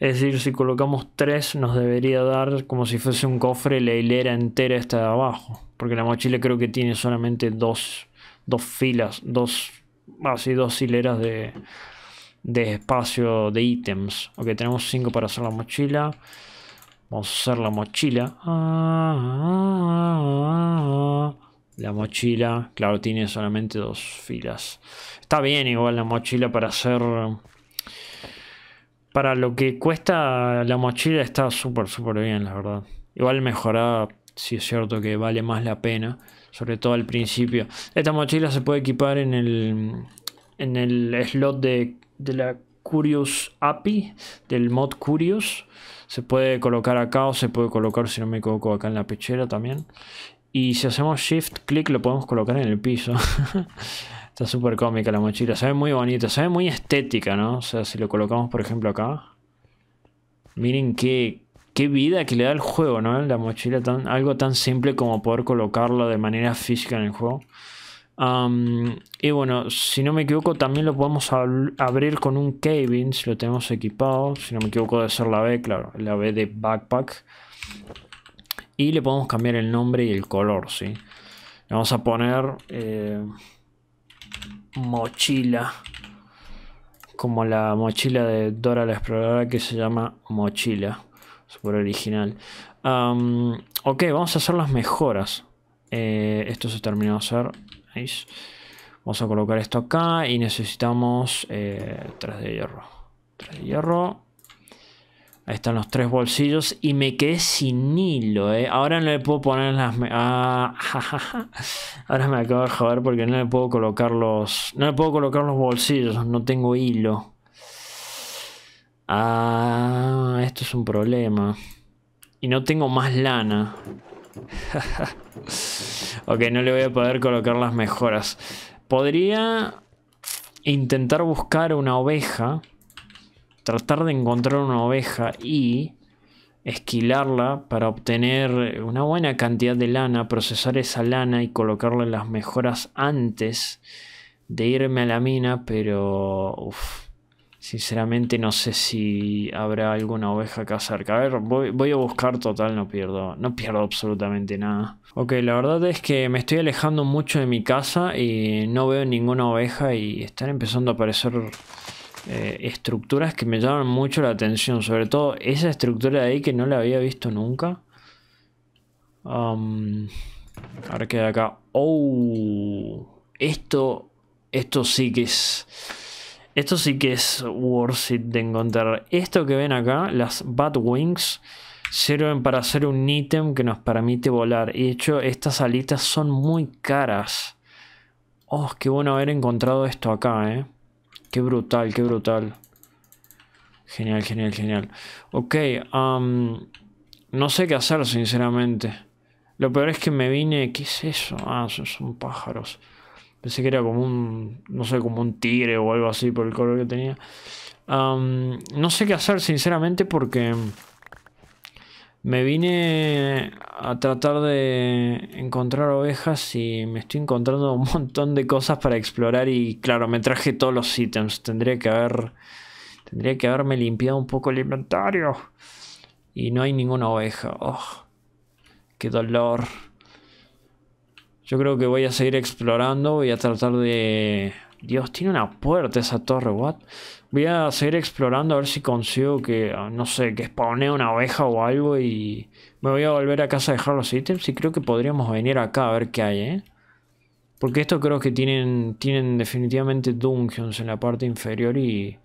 es decir si colocamos tres nos debería dar como si fuese un cofre la hilera entera esta de abajo porque la mochila creo que tiene solamente dos, dos filas dos así ah, dos hileras de, de espacio de ítems ok tenemos cinco para hacer la mochila vamos a hacer la mochila ah, ah, ah la mochila, claro, tiene solamente dos filas. Está bien igual la mochila para hacer... Para lo que cuesta la mochila está súper, súper bien, la verdad. Igual mejorada, si es cierto que vale más la pena. Sobre todo al principio. Esta mochila se puede equipar en el, en el slot de, de la Curious API, del mod Curious. Se puede colocar acá o se puede colocar, si no me equivoco, acá en la pechera también. Y si hacemos shift clic lo podemos colocar en el piso. Está súper cómica la mochila. Se muy bonita. Se ve muy estética, ¿no? O sea, si lo colocamos, por ejemplo, acá. Miren qué, vida que le da el juego, ¿no? La mochila, tan, algo tan simple como poder colocarlo de manera física en el juego. y bueno, si no me equivoco, también lo podemos abrir con un cabin, si lo tenemos equipado. Si no me equivoco, de ser la B, claro, la B de backpack. Y le podemos cambiar el nombre y el color, ¿sí? Le vamos a poner eh, mochila. Como la mochila de Dora la Exploradora que se llama mochila. Super original. ok, vamos a hacer las mejoras. Eh, esto se terminó de hacer. Vamos a colocar esto acá y necesitamos 3 eh, de hierro. 3 de hierro. Ahí están los tres bolsillos. Y me quedé sin hilo, ¿eh? Ahora no le puedo poner las... Ah, Ahora me acabo de joder porque no le puedo colocar los... No le puedo colocar los bolsillos. No tengo hilo. Ah, esto es un problema. Y no tengo más lana. ok, no le voy a poder colocar las mejoras. Podría intentar buscar una oveja tratar de encontrar una oveja y esquilarla para obtener una buena cantidad de lana, procesar esa lana y colocarle las mejoras antes de irme a la mina, pero sinceramente no sé si habrá alguna oveja acá cerca. A ver, voy, voy, a buscar total, no pierdo, no pierdo absolutamente nada. Ok, la verdad es que me estoy alejando mucho de mi casa y no veo ninguna oveja y están empezando a aparecer eh, estructuras que me llaman mucho la atención. Sobre todo esa estructura de ahí que no la había visto nunca. ver qué de acá. ¡Oh! Esto, esto sí que es... Esto sí que es worth it de encontrar. Esto que ven acá, las Bat Wings, sirven para hacer un ítem que nos permite volar. Y de hecho, estas alitas son muy caras. Oh, qué bueno haber encontrado esto acá, eh. Qué brutal, qué brutal. Genial, genial, genial. Ok, no sé qué hacer, sinceramente. Lo peor es que me vine... ¿Qué es eso? Ah, son pájaros. Pensé que era como un... No sé, como un tigre o algo así por el color que tenía. no sé qué hacer, sinceramente, porque... Me vine a tratar de encontrar ovejas y me estoy encontrando un montón de cosas para explorar y claro, me traje todos los ítems. Tendría que haber tendría que haberme limpiado un poco el inventario. Y no hay ninguna oveja. Oh, qué dolor. Yo creo que voy a seguir explorando. Voy a tratar de... Dios, tiene una puerta esa torre, what? Voy a seguir explorando a ver si consigo que, ah, no sé, que spawné una oveja o algo y me voy a volver a casa a dejar los ítems y creo que podríamos venir acá a ver qué hay, ¿eh? Porque esto creo que tienen, tienen definitivamente dungeons en la parte inferior y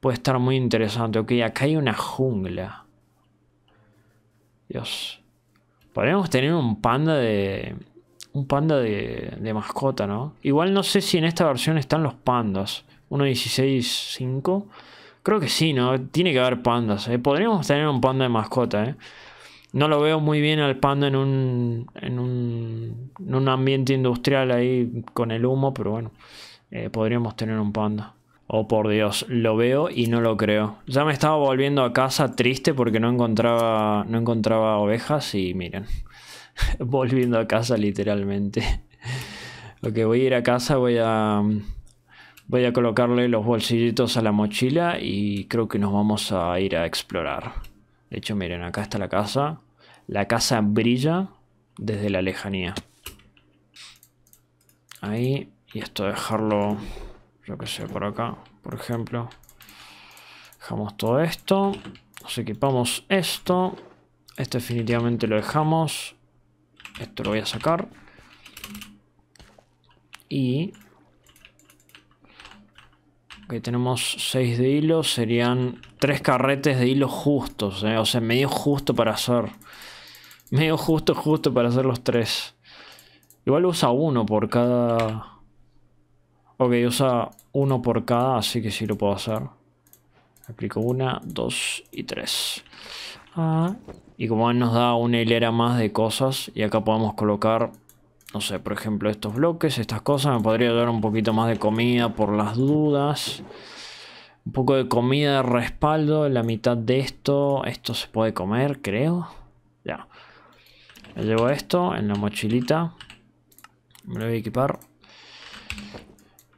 puede estar muy interesante. Ok, acá hay una jungla. Dios. Podríamos tener un panda de... Un panda de, de mascota, ¿no? Igual no sé si en esta versión están los pandas. 1.16.5. Creo que sí, ¿no? Tiene que haber pandas. ¿eh? Podríamos tener un panda de mascota, ¿eh? No lo veo muy bien al panda en un, en un, en un ambiente industrial ahí con el humo, pero bueno, eh, podríamos tener un panda. Oh, por Dios, lo veo y no lo creo. Ya me estaba volviendo a casa triste porque no encontraba, no encontraba ovejas y miren, volviendo a casa literalmente. Lo que voy a ir a casa, voy a... Voy a colocarle los bolsillitos a la mochila y creo que nos vamos a ir a explorar. De hecho, miren, acá está la casa. La casa brilla desde la lejanía. Ahí. Y esto dejarlo, yo que sé, por acá, por ejemplo. Dejamos todo esto. Nos equipamos esto. Esto definitivamente lo dejamos. Esto lo voy a sacar. Y que tenemos 6 de hilos serían 3 carretes de hilo justos, eh, o sea, medio justo para hacer. Medio justo, justo para hacer los 3. Igual usa uno por cada... Ok, usa uno por cada, así que sí lo puedo hacer. Aplico una, dos y tres. Ah, y como nos da una hilera más de cosas y acá podemos colocar no sé, por ejemplo, estos bloques, estas cosas. Me podría dar un poquito más de comida por las dudas. Un poco de comida de respaldo, la mitad de esto. Esto se puede comer, creo. Ya. llevo esto en la mochilita. Me lo voy a equipar.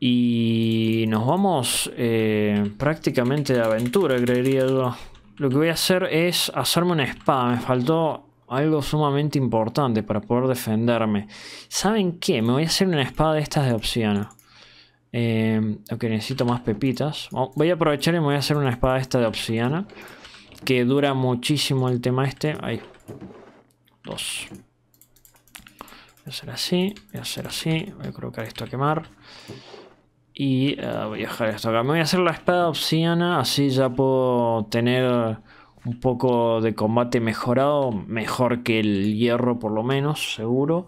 Y nos vamos eh, prácticamente de aventura, creería yo. Lo que voy a hacer es hacerme una espada. Me faltó algo sumamente importante para poder defenderme. ¿Saben qué? Me voy a hacer una espada de estas de obsidiana. Eh, em, que necesito más pepitas. Oh, voy a aprovechar y me voy a hacer una espada esta de obsidiana. Que dura muchísimo el tema este. Ahí. Dos. Voy a hacer así. Voy a hacer así. Voy a colocar esto a quemar. Y eh, voy a dejar esto acá. Me voy a hacer la espada de obsidiana. Así ya puedo tener un poco de combate mejorado, mejor que el hierro por lo menos, seguro.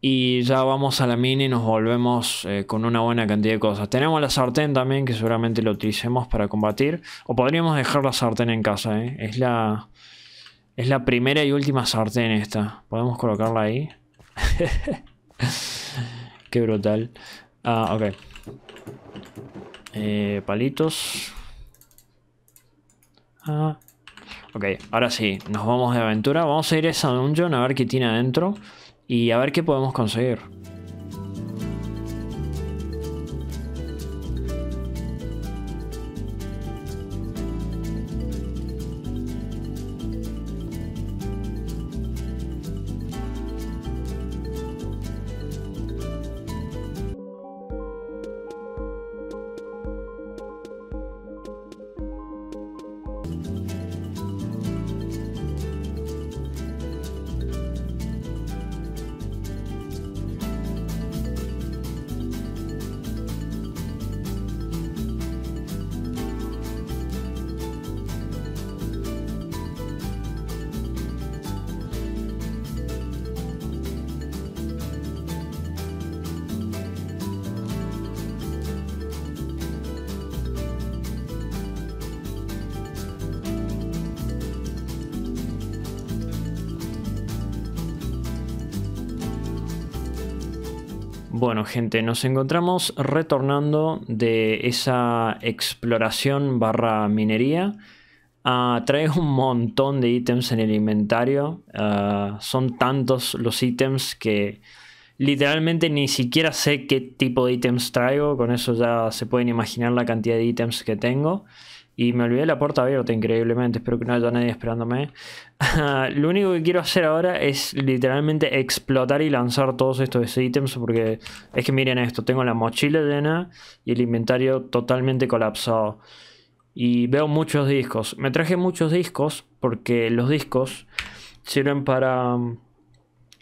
Y ya vamos a la mini y nos volvemos eh, con una buena cantidad de cosas. Tenemos la sartén también, que seguramente lo utilicemos para combatir. O podríamos dejar la sartén en casa, eh. Es la, es la primera y última sartén esta. Podemos colocarla ahí. Qué brutal. Ah, ok. Eh, palitos. Ah. Ok, ahora sí, nos vamos de aventura. Vamos a ir a esa dungeon a ver qué tiene adentro y a ver qué podemos conseguir. Bueno, gente, nos encontramos retornando de esa exploración barra minería. Uh, ah, trae un montón de ítems en el inventario. Ah, son tantos los ítems que literalmente ni siquiera sé qué tipo de ítems traigo. Con eso ya se pueden imaginar la cantidad de ítems que tengo. Y me olvidé la puerta abierta, increíblemente. Espero que no haya nadie esperándome. Lo único que quiero hacer ahora es literalmente explotar y lanzar todos estos ítems. Porque es que miren esto: tengo la mochila llena y el inventario totalmente colapsado. Y veo muchos discos. Me traje muchos discos porque los discos sirven para mm,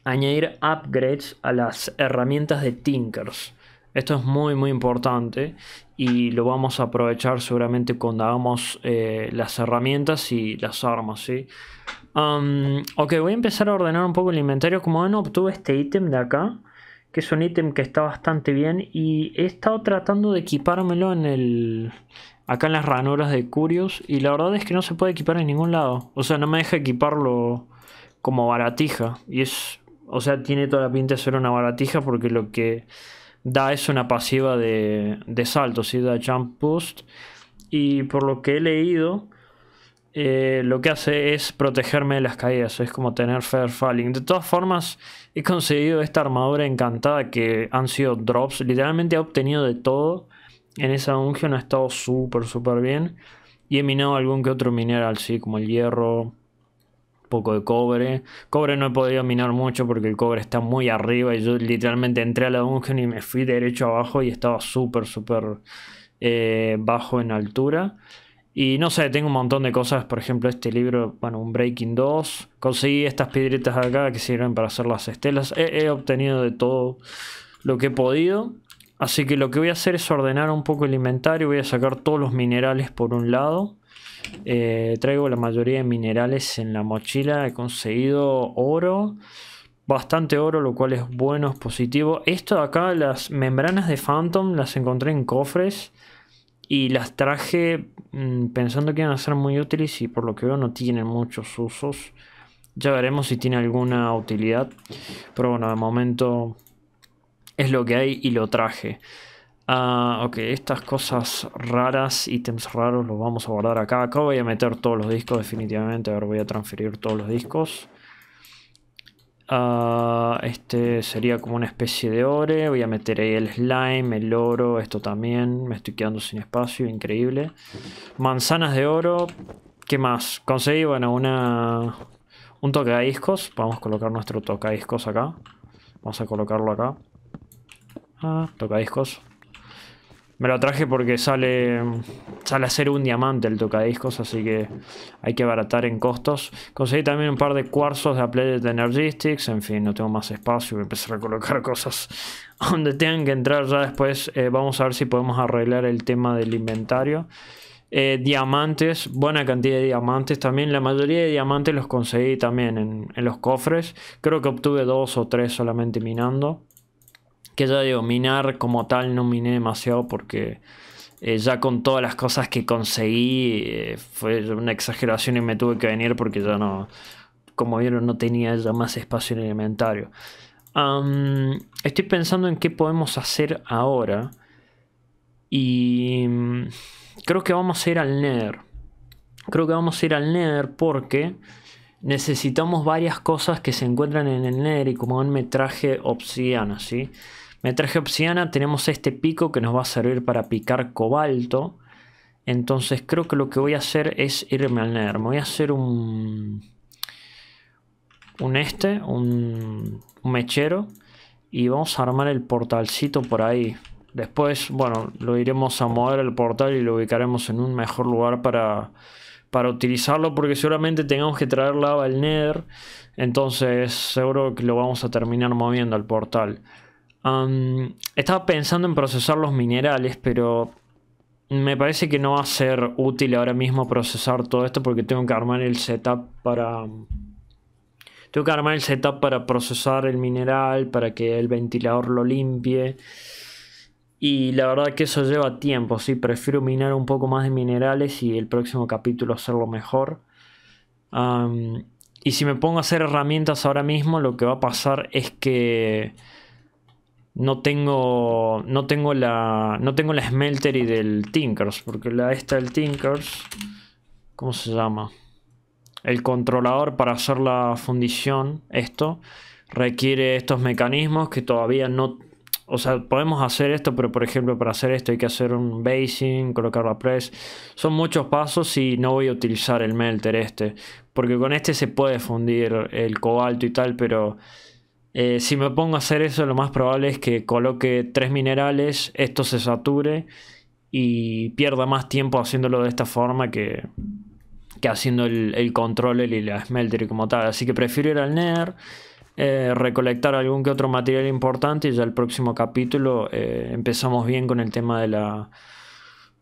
añadir upgrades a las herramientas de Tinkers. Esto es muy muy importante y lo vamos a aprovechar seguramente cuando hagamos eh, las herramientas y las armas, ¿sí? Um, ok, voy a empezar a ordenar un poco el inventario. Como ven, obtuve este ítem de acá, que es un ítem que está bastante bien. Y he estado tratando de equipármelo en el, acá en las ranuras de Curios. Y la verdad es que no se puede equipar en ningún lado. O sea, no me deja equiparlo como baratija. Y es, o sea, tiene toda la pinta de ser una baratija porque lo que da eso, una pasiva de, de salto, ¿sí? da jump boost. Y por lo que he leído, eh, lo que hace es protegerme de las caídas, es como tener Fair Falling. De todas formas, he conseguido esta armadura encantada que han sido drops. Literalmente he obtenido de todo. En esa no ha estado súper, súper bien. Y he minado algún que otro mineral, sí, como el hierro, poco de cobre. Cobre no he podido minar mucho porque el cobre está muy arriba y yo literalmente entré a la dungeon y me fui derecho abajo y estaba súper, súper eh, bajo en altura. Y no sé, tengo un montón de cosas, por ejemplo, este libro, bueno, un Breaking 2. Conseguí estas piedritas acá que sirven para hacer las estelas. he, obtenido de todo lo que he podido. Así que lo que voy a hacer es ordenar un poco el inventario. Voy a sacar todos los minerales por un lado. Eh, traigo la mayoría de minerales en la mochila. He conseguido oro. Bastante oro, lo cual es bueno, es positivo. Esto de acá, las membranas de Phantom, las encontré en cofres. Y las traje mm, pensando que iban a ser muy útiles y por lo que veo no tienen muchos usos. Ya veremos si tiene alguna utilidad. Pero bueno, de momento es lo que hay y lo traje. Ah, ok, estas cosas raras, ítems raros, los vamos a guardar acá. Acá voy a meter todos los discos definitivamente. A ver, voy a transferir todos los discos. Ah, este sería como una especie de ore. Voy a meter el slime, el oro, esto también. Me estoy quedando sin espacio, increíble. Manzanas de oro. ¿Qué más? Conseguí, bueno, una, un discos. Vamos a colocar nuestro tocadiscos acá. Vamos a colocarlo acá. Ah, tocadiscos. Me lo traje porque sale, sale a ser un diamante el tocadiscos, así que hay que abaratar en costos. Conseguí también un par de cuarzos de Applied Energistics, en fin, no tengo más espacio, voy a empezar a colocar cosas donde tengan que entrar ya después. Eh, vamos a ver si podemos arreglar el tema del inventario. Eh, diamantes, buena cantidad de diamantes también. La mayoría de diamantes los conseguí también en los cofres. Creo que obtuve dos o tres solamente minando que ya digo, minar como tal no miné demasiado porque eh, ya con todas las cosas que conseguí eh, fue una exageración y me tuve que venir porque ya no, como vieron, no tenía ya más espacio en el inventario. estoy pensando en qué podemos hacer ahora y mm, creo que vamos a ir al Nether. Creo que vamos a ir al Nether porque necesitamos varias cosas que se encuentran en el Nether y como un metraje obsidiana, ¿sí? traje obsidiana tenemos este pico que nos va a servir para picar cobalto. Entonces creo que lo que voy a hacer es irme al nether. Me voy a hacer un... Un este, un, un mechero. Y vamos a armar el portalcito por ahí. Después, bueno, lo iremos a mover el portal y lo ubicaremos en un mejor lugar para, para utilizarlo. Porque seguramente tengamos que traerla lava al nether. Entonces seguro que lo vamos a terminar moviendo al portal estaba pensando en procesar los minerales, pero me parece que no va a ser útil ahora mismo procesar todo esto porque tengo que armar el setup para... Tengo que armar el setup para procesar el mineral, para que el ventilador lo limpie. Y la verdad que eso lleva tiempo, sí, prefiero minar un poco más de minerales y el próximo capítulo hacerlo mejor. y si me pongo a hacer herramientas ahora mismo, lo que va a pasar es que no tengo no tengo la no tengo la smeltery del Tinkers porque la esta del Tinkers cómo se llama el controlador para hacer la fundición esto requiere estos mecanismos que todavía no o sea, podemos hacer esto, pero por ejemplo para hacer esto hay que hacer un basing, colocar la press. Son muchos pasos y no voy a utilizar el melter este. Porque con este se puede fundir el cobalto y tal, pero eh, si me pongo a hacer eso, lo más probable es que coloque tres minerales, esto se sature y pierda más tiempo haciéndolo de esta forma que, que haciendo el, el y la smelter y como tal. Así que prefiero ir al NER, eh, recolectar algún que otro material importante y ya el próximo capítulo eh, empezamos bien con el tema de la,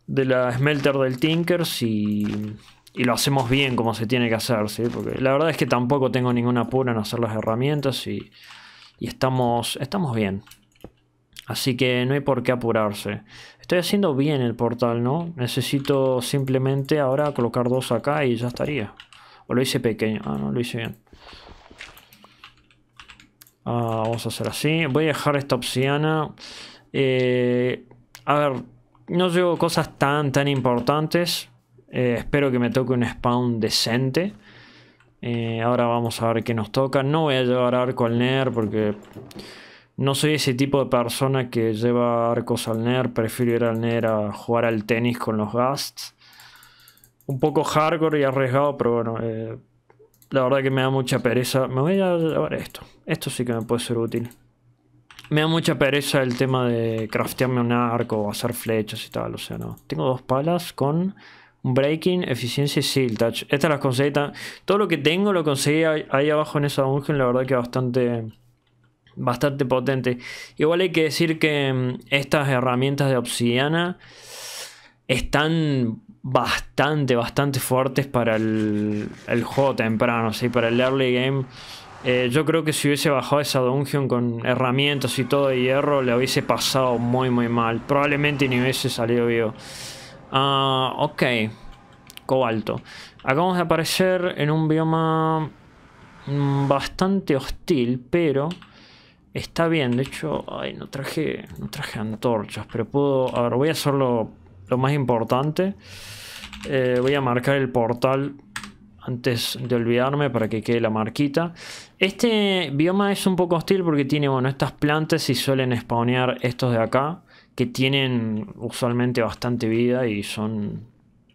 de la smelter del tinker, y, y lo hacemos bien como se tiene que hacer, ¿sí? Porque la verdad es que tampoco tengo ninguna apuro en hacer las herramientas y y estamos, estamos bien. Así que no hay por qué apurarse. Estoy haciendo bien el portal, ¿no? Necesito simplemente ahora colocar dos acá y ya estaría. O lo hice pequeño. Ah, no, lo hice bien. Ah, vamos a hacer así. Voy a dejar esta obsidiana. Eh, a ver, no llevo cosas tan, tan importantes. Eh, espero que me toque un spawn decente. Eh, ahora vamos a ver qué nos toca. No voy a llevar arco al NER porque no soy ese tipo de persona que lleva arcos al NER. Prefiero ir al NER a jugar al tenis con los gasts. Un poco hardcore y arriesgado, pero bueno. Eh, la verdad que me da mucha pereza. Me voy a llevar esto. Esto sí que me puede ser útil. Me da mucha pereza el tema de craftearme un arco o hacer flechas y tal. O sea, no. Tengo dos palas con Breaking, Eficiencia y Seal Touch. Estas las conseguí. Todo lo que tengo lo conseguí ahí abajo en esa dungeon. La verdad que bastante. Bastante potente. Igual hay que decir que mm, estas herramientas de obsidiana están bastante, bastante fuertes para el, juego temprano, para el early game. Eh, yo creo que si hubiese bajado esa dungeon con herramientas y todo de hierro, le hubiese pasado muy, muy mal. Probablemente ni hubiese salido vivo. Ah, ok. Cobalto. Acabamos de aparecer en un bioma mm, bastante hostil, pero está bien. De hecho, ay, no traje, no traje antorchas, pero puedo... A ver, voy a hacer lo, más importante. Eh, voy a marcar el portal antes de olvidarme para que quede la marquita. Este bioma es un poco hostil porque tiene, bueno, estas plantas y suelen spawnear estos de acá que tienen usualmente bastante vida y son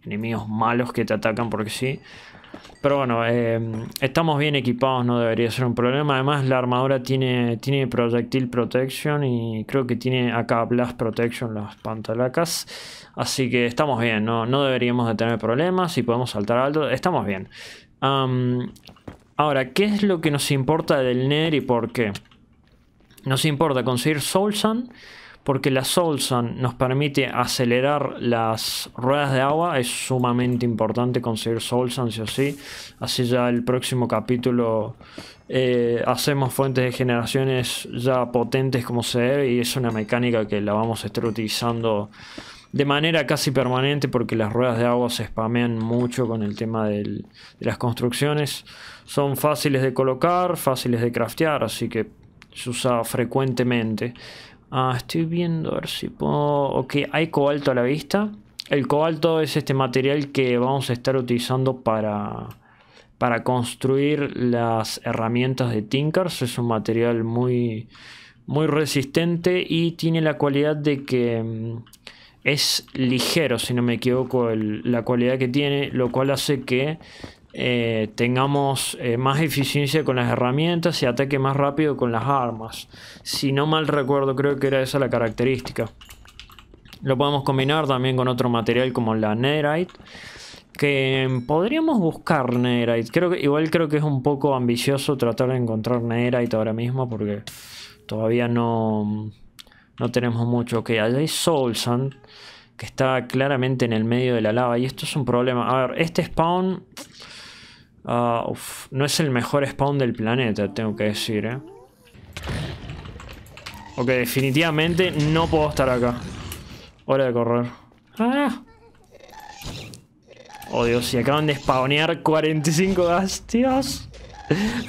enemigos malos que te atacan porque sí. Pero bueno, eh, estamos bien equipados, no debería ser un problema. Además, la armadura tiene, tiene Projectile Protection y creo que tiene acá Blast Protection las pantalacas. Así que estamos bien, no, deberíamos de tener problemas. y podemos saltar alto, estamos bien. ahora, ¿qué es lo que nos importa del NER? y por qué? Nos importa conseguir Soul Sun porque la Solson nos permite acelerar las ruedas de agua. Es sumamente importante conseguir Solson, si o Así ya el próximo capítulo eh, hacemos fuentes de generaciones ya potentes como se debe y es una mecánica que la vamos a estar utilizando de manera casi permanente porque las ruedas de agua se spamean mucho con el tema de las construcciones. Son fáciles de colocar, fáciles de craftear, así que se usa frecuentemente. Ah, estoy viendo a ver si puedo... Ok, hay cobalto a la vista. El cobalto es este material que vamos a estar utilizando para, para construir las herramientas de Tinkers. Es un material muy, muy resistente y tiene la cualidad de que mm, es ligero, si no me equivoco, la cualidad que tiene, lo cual hace que eh, tengamos eh, más eficiencia con las herramientas y ataque más rápido con las armas. Si no mal recuerdo, creo que era esa la característica. Lo podemos combinar también con otro material como la Netherite. Que podríamos buscar Netherite. Creo que, igual creo que es un poco ambicioso tratar de encontrar Netherite ahora mismo porque todavía no, no tenemos mucho. que allá hay Soul Sand que está claramente en el medio de la lava y esto es un problema. A ver, este spawn Ah, no es el mejor spawn del planeta, tengo que decir, ¿eh? Ok, definitivamente no puedo estar acá. Hora de correr. ¡Ah! Oh, Dios, si acaban de spawnear 45 gas,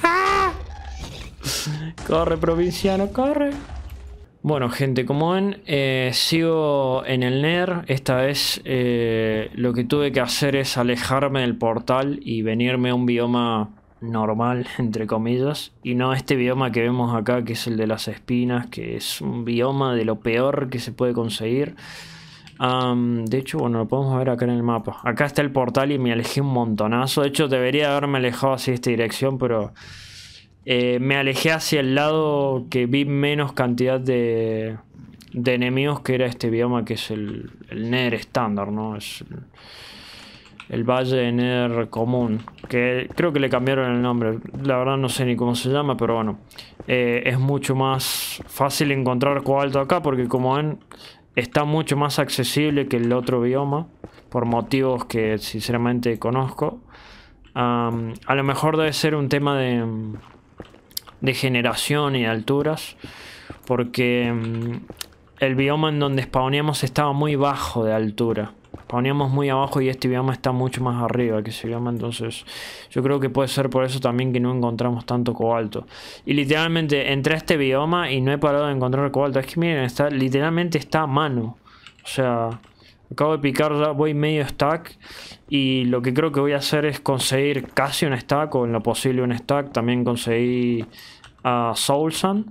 ah. Corre, provinciano, corre. Bueno, gente, como ven, eh, sigo en el NER. Esta vez eh, lo que tuve que hacer es alejarme del portal y venirme a un bioma normal, entre comillas. Y no este bioma que vemos acá, que es el de las espinas, que es un bioma de lo peor que se puede conseguir. de hecho, bueno, lo podemos ver acá en el mapa. Acá está el portal y me alejé un montonazo. De hecho, debería haberme alejado así esta dirección, pero... Eh, me alejé hacia el lado que vi menos cantidad de, de enemigos, que era este bioma que es el, el Nether estándar, ¿no? Es el, Valle de Nether común, que creo que le cambiaron el nombre, la verdad no sé ni cómo se llama, pero bueno, eh, es mucho más fácil encontrar cobalto acá, porque como ven, está mucho más accesible que el otro bioma, por motivos que sinceramente conozco. a lo mejor debe ser un tema de de generación y de alturas, porque mm, el bioma en donde spawneamos estaba muy bajo de altura. Spawneamos muy abajo y este bioma está mucho más arriba que ese bioma, entonces yo creo que puede ser por eso también que no encontramos tanto cobalto. Y literalmente entré a este bioma y no he parado de encontrar cobalto. Es que miren, está, literalmente está a mano. O sea, acabo de picar ya, voy medio stack y lo que creo que voy a hacer es conseguir casi un stack o en lo posible un stack. También conseguí a Soulsan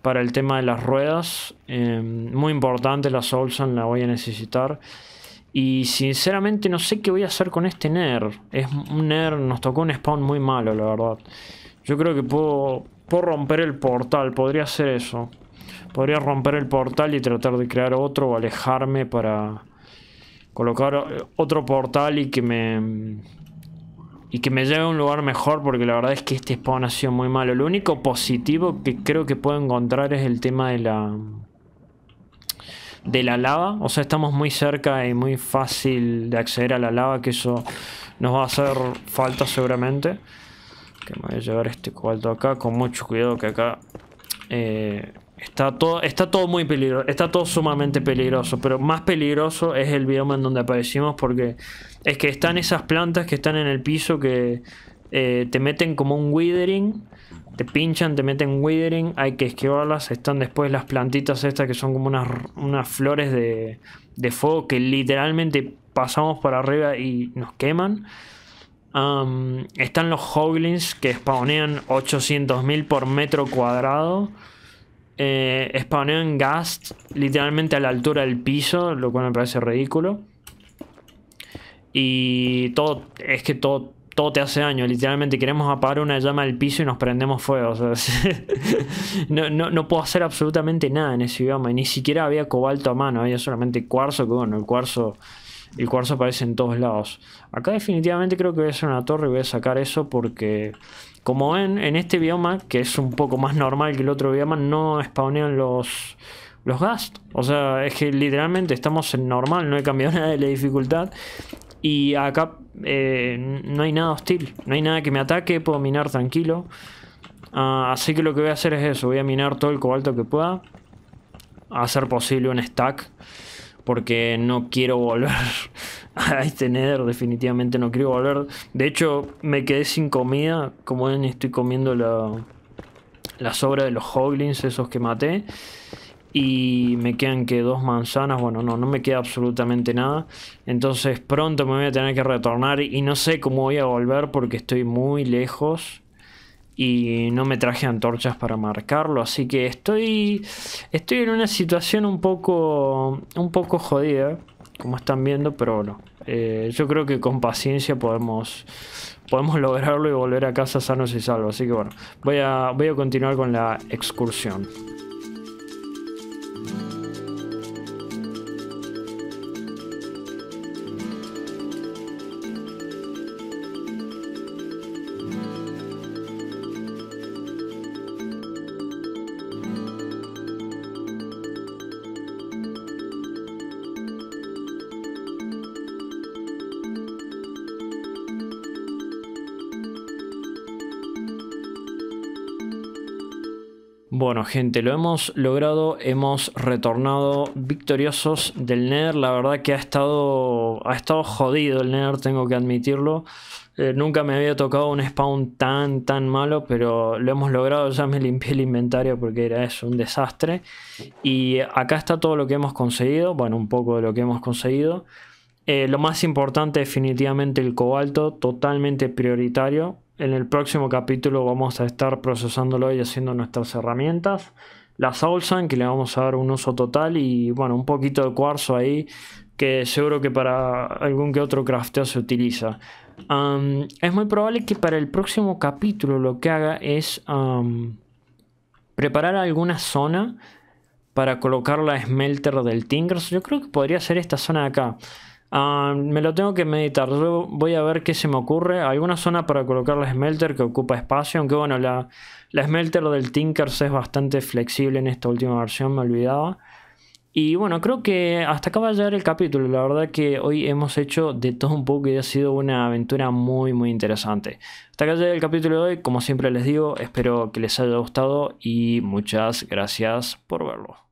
para el tema de las ruedas. Eh, muy importante la Soulsan, la voy a necesitar. Y sinceramente no sé qué voy a hacer con este Ner. Es un Ner, nos tocó un spawn muy malo, la verdad. Yo creo que puedo, puedo romper el portal, podría hacer eso. Podría romper el portal y tratar de crear otro o alejarme para colocar eh, otro portal y que me y que me lleve a un lugar mejor porque la verdad es que este spawn ha sido muy malo. Lo único positivo que creo que puedo encontrar es el tema de la de la lava, o sea, estamos muy cerca y muy fácil de acceder a la lava, que eso nos va a hacer falta seguramente. Que me voy a llevar este cuarto acá con mucho cuidado que acá eh, está todo está todo muy peligroso, está todo sumamente peligroso, pero más peligroso es el bioma en donde aparecimos porque es que están esas plantas que están en el piso que eh, te meten como un withering. Te pinchan, te meten withering. Hay que esquivarlas. Están después las plantitas estas que son como unas, flores de, de fuego que literalmente pasamos por arriba y nos queman. están los hoglins que spawnean 800.000 por metro cuadrado. Eh, spawnean gas literalmente a la altura del piso, lo cual me parece ridículo y todo, es que todo, todo te hace daño. Literalmente queremos apagar una llama del piso y nos prendemos fuego. no, puedo hacer absolutamente nada en ese bioma Y ni siquiera había cobalto a mano, había solamente cuarzo, que bueno, el cuarzo, el cuarzo aparece en todos lados. Acá definitivamente creo que voy a hacer una torre y voy a sacar eso porque... Como ven, en este bioma, que es un poco más normal que el otro bioma, no spawnean los, los gas. O sea, es que literalmente estamos en normal, no he cambiado nada de la dificultad. Y acá eh, no hay nada hostil, no hay nada que me ataque, puedo minar tranquilo. Ah, así que lo que voy a hacer es eso, voy a minar todo el cobalto que pueda. A hacer posible un stack. Porque no quiero volver a este nether, definitivamente no quiero volver. De hecho, me quedé sin comida. Como ven, estoy comiendo la, la sobra de los hoglins, esos que maté y me quedan que dos manzanas, bueno, no, no me queda absolutamente nada. Entonces pronto me voy a tener que retornar y no sé cómo voy a volver porque estoy muy lejos y no me traje antorchas para marcarlo, así que estoy estoy en una situación un poco un poco jodida, como están viendo, pero bueno, eh, yo creo que con paciencia podemos podemos lograrlo y volver a casa sanos y salvos, así que bueno, voy a voy a continuar con la excursión. Bueno, gente, lo hemos logrado, hemos retornado victoriosos del Nether. La verdad que ha estado, ha estado jodido el Nether, tengo que admitirlo. Eh, nunca me había tocado un spawn tan, tan malo, pero lo hemos logrado. Ya me limpié el inventario porque era eso, un desastre. Y acá está todo lo que hemos conseguido, bueno, un poco de lo que hemos conseguido. Eh, lo más importante definitivamente el cobalto, totalmente prioritario en el próximo capítulo vamos a estar procesándolo y haciendo nuestras herramientas. La Soulsan, que le vamos a dar un uso total y bueno, un poquito de cuarzo ahí, que seguro que para algún que otro crafteo se utiliza. es muy probable que para el próximo capítulo lo que haga es preparar alguna zona para colocar la smelter del Tingers. Yo creo que podría ser esta zona de acá. Ah, me lo tengo que meditar. voy a ver qué se me ocurre. Alguna zona para colocar la smelter que ocupa espacio. Aunque bueno, la, la smelter del Tinkers es bastante flexible en esta última versión, me olvidaba. Y bueno, creo que hasta acá va a llegar el capítulo. La verdad que hoy hemos hecho de todo un poco y ha sido una aventura muy muy interesante. Hasta acá llega el capítulo de hoy. Como siempre les digo, espero que les haya gustado y muchas gracias por verlo.